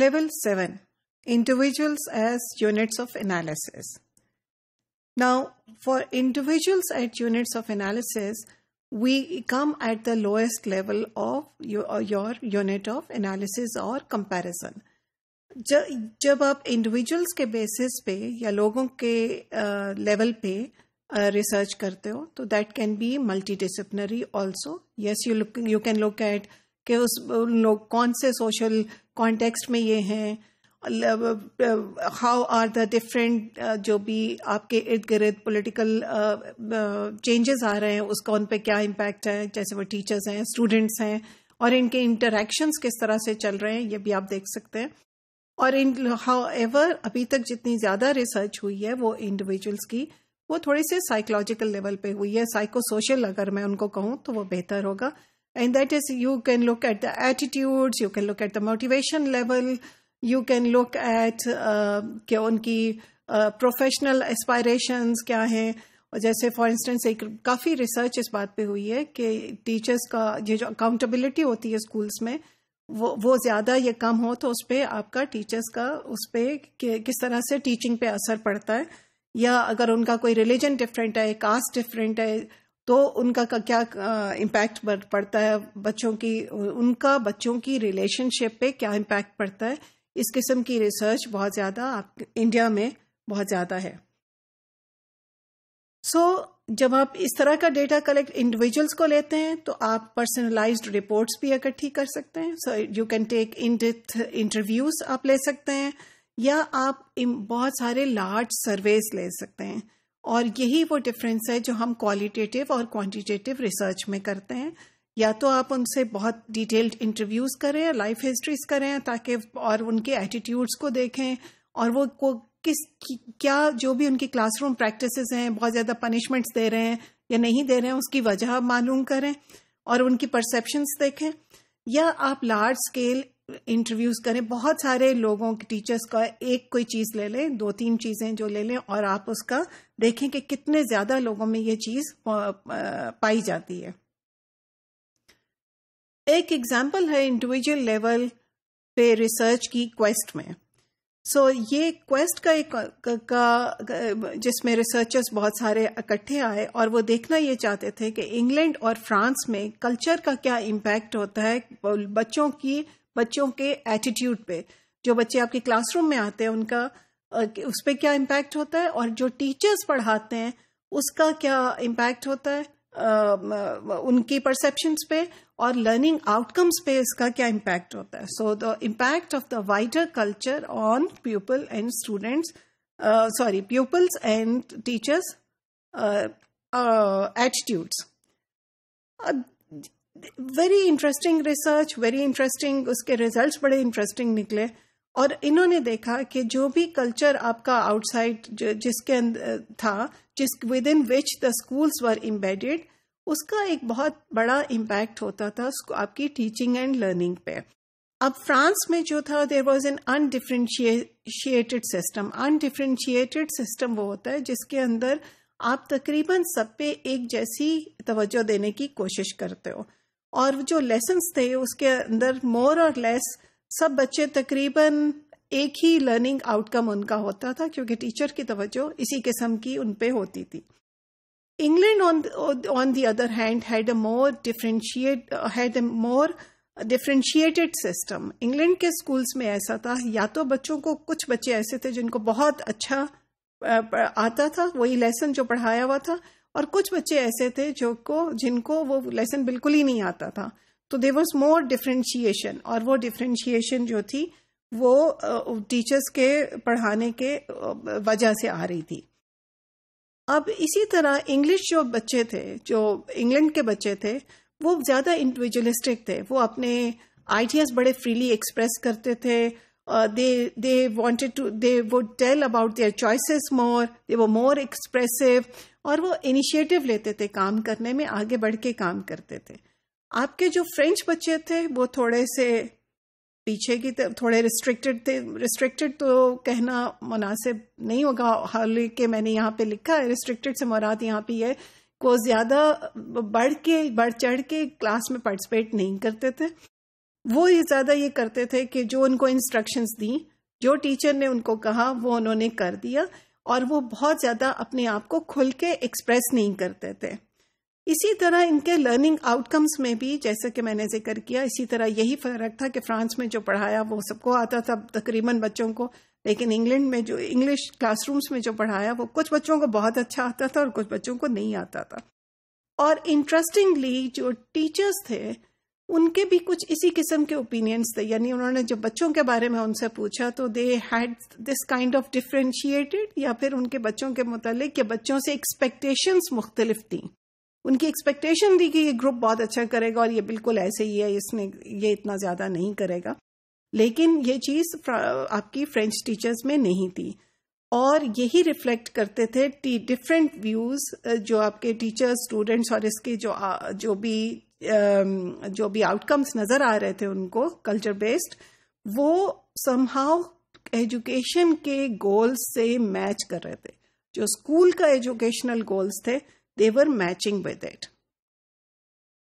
Level 7 Individuals as Units of Analysis. Now, for individuals at units of analysis, we come at the lowest level of your, your unit of analysis or comparison. जब आप individuals के basis पे या लोगों के level पे research करते हो तो that can be multidisciplinary also. Yes, you look you can look at कि उस लोग कौन से सोशल कॉन्टेक्स्ट में ये हैं हाउ आर द डिफरेंट जो भी आपके इर्द गिर्द पोलिटिकल चेंजेस आ रहे हैं उसका उन पर क्या इम्पैक्ट है जैसे वो टीचर्स हैं स्टूडेंट्स हैं और इनके इंटरेक्शंस किस तरह से चल रहे हैं ये भी आप देख सकते हैं और इन हाउ एवर अभी तक जितनी ज़्यादा रिसर्च हुई है वो इंडिविजुअल्स की वो थोड़ी से साइकोलॉजिकल लेवल पे हुई है साइको सोशल अगर मैं उनको कहूँ तो वो बेहतर होगा And that is, you can look at the attitudes, you can look at the motivation level, you can look at uh, उनकी प्रोफेशनल uh, एस्पायरेशंस क्या हैं और जैसे फॉर इंस्टेंस एक काफ़ी रिसर्च इस बात पे हुई है कि टीचर्स का ये जो अकाउंटेबिलिटी होती है स्कूल्स में वो वो ज़्यादा ये कम हो तो उस पर आपका टीचर्स का उस पर किस तरह से टीचिंग पे असर पड़ता है या अगर उनका कोई रिलीजन डिफरेंट है कास्ट डिफरेंट है तो उनका का क्या इम्पैक्ट पड़ता है बच्चों की उनका बच्चों की रिलेशनशिप पे क्या इम्पैक्ट पड़ता है इस किस्म की रिसर्च बहुत ज़्यादा आप इंडिया में बहुत ज़्यादा है सो so, जब आप इस तरह का डेटा कलेक्ट इंडिविजुअल्स को लेते हैं तो आप पर्सनलाइज्ड रिपोर्ट्स भी इकट्ठी कर सकते हैं so you can take in डेथ इंटरव्यूज आप ले सकते हैं या आप बहुत सारे लार्ज सर्वेस ले सकते हैं और यही वो डिफरेंस है जो हम क्वालिटेटिव और क्वांटिटेटिव रिसर्च में करते हैं या तो आप उनसे बहुत डिटेल्ड इंटरव्यूज करें लाइफ हिस्ट्रीज करें ताकि और उनके एटीट्यूड्स को देखें और वो को किस क्या जो भी उनकी क्लासरूम प्रैक्टिसेस हैं बहुत ज़्यादा पनिशमेंट्स दे रहे हैं या नहीं दे रहे हैं उसकी वजह मालूम करें और उनकी परसेप्शंस देखें या आप लार्ज स्केल इंटरव्यूज करें बहुत सारे लोगों के टीचर्स का एक कोई चीज ले लें दो तीन चीजें जो ले लें और आप उसका देखें कि कितने ज्यादा लोगों में ये चीज पाई जाती है एक एग्जाम्पल है इंडिविजुअल लेवल पे रिसर्च की क्वेस्ट में सो so, ये क्वेस्ट का एक का, का जिसमें रिसर्चर्स बहुत सारे इकट्ठे आए और वो देखना ये चाहते थे कि इंग्लैंड और फ्रांस में कल्चर का क्या इम्पैक्ट होता है बच्चों की बच्चों के एटीट्यूड पे जो बच्चे आपके क्लासरूम में आते हैं उनका उस पर क्या इम्पैक्ट होता है और जो टीचर्स पढ़ाते हैं उसका क्या इम्पैक्ट होता है उनकी परसेप्शंस पे और लर्निंग आउटकम्स पे इसका क्या इम्पैक्ट होता है so the impact of the wider culture on people and students sorry peoples and teachers attitudes very interesting research very interesting उसके रिजल्ट्स बड़े इंटरेस्टिंग निकले और इन्होंने देखा कि जो भी कल्चर आपका आउटसाइड जिसके था जिस within which the schools were embedded उसका एक बहुत बड़ा इम्पैक्ट होता था आपकी टीचिंग एंड लर्निंग पे अब फ्रांस में जो था there was an undifferentiated system undifferentiated system वो होता है जिसके अंदर आप तकरीबन सब पे एक जैसी तवज्जो देने की कोशिश करते हो और जो लेसन थे उसके अंदर मोर और लेस सब बच्चे तकरीबन एक ही लर्निंग आउटकम उनका होता था क्योंकि टीचर की तवज्जो इसी किस्म की उन पे होती थी England on on the other hand had a more differentiate had more more differentiated system England के स्कूल्स में ऐसा था या तो बच्चों को कुछ बच्चे ऐसे थे जिनको बहुत अच्छा आता था वही लेसन जो पढ़ाया हुआ था और कुछ बच्चे ऐसे थे जो को जिनको वो लेसन बिल्कुल ही नहीं आता था तो दे वॉज मोर डिफ्रेंशिएशन और वो डिफ्रेंशिएशन जो थी वो टीचर्स के पढ़ाने के वजह से आ रही थी अब इसी तरह इंग्लिश जो बच्चे थे जो इंग्लैंड के बच्चे थे वो ज़्यादा इंडिविजुअलिस्टिक थे वो अपने आइडियाज़ बड़े फ्रीली एक्सप्रेस करते थे they they wanted to they would tell about their choices more they वो मोर एक्सप्रेसिव और वो इनिशिएटिव लेते थे काम करने में आगे बढ़ के काम करते थे आपके जो फ्रेंच बच्चे थे वो थोड़े से पीछे की तरफ थोड़े रिस्ट्रिक्टेड थे रिस्ट्रिक्टेड तो कहना मुनासिब नहीं होगा हाल के मैंने यहाँ पे लिखा है रिस्ट्रिक्टेड से मुराद यहाँ पे है को ज़्यादा बढ़ के बढ़ चढ़ के क्लास में पार्टिसिपेट नहीं करते थे वो ये ज़्यादा ये करते थे कि जो उनको इंस्ट्रक्शंस दी जो टीचर ने उनको कहा वो उन्होंने कर दिया और वो बहुत ज़्यादा अपने आप को खुल के एक्सप्रेस नहीं करते थे इसी तरह इनके लर्निंग आउटकम्स में भी जैसे कि मैंने जिक्र किया इसी तरह यही फर्क था कि फ्रांस में जो पढ़ाया वो सबको आता था तकरीबन बच्चों को लेकिन इंग्लैंड में जो इंग्लिश क्लासरूम्स में जो पढ़ाया वो कुछ बच्चों को बहुत अच्छा आता था और कुछ बच्चों को नहीं आता था और इंटरेस्टिंगली जो टीचर्स थे उनके भी कुछ इसी किस्म के ओपिनियंस थे यानी उन्होंने जब बच्चों के बारे में उनसे पूछा तो they had this kind of differentiated या फिर उनके बच्चों के मुतालिक या बच्चों से एक्सपेक्टेशंस मुख्तलिफ थी उनकी एक्सपेक्टेशन थी कि ये ग्रुप बहुत अच्छा करेगा और ये बिल्कुल ऐसे ही है इसने ये इतना ज्यादा नहीं करेगा लेकिन ये चीज आपकी फ्रेंच टीचर्स में नहीं थी और यही रिफ्लेक्ट करते थे डिफरेंट व्यूज जो आपके टीचर्स स्टूडेंट्स और इसके जो जो भी Um, जो भी आउटकम्स नजर आ रहे थे उनको कल्चर बेस्ड वो समहाउ एजुकेशन के गोल्स से मैच कर रहे थे जो स्कूल का एजुकेशनल गोल्स थे देवर मैचिंग विद इट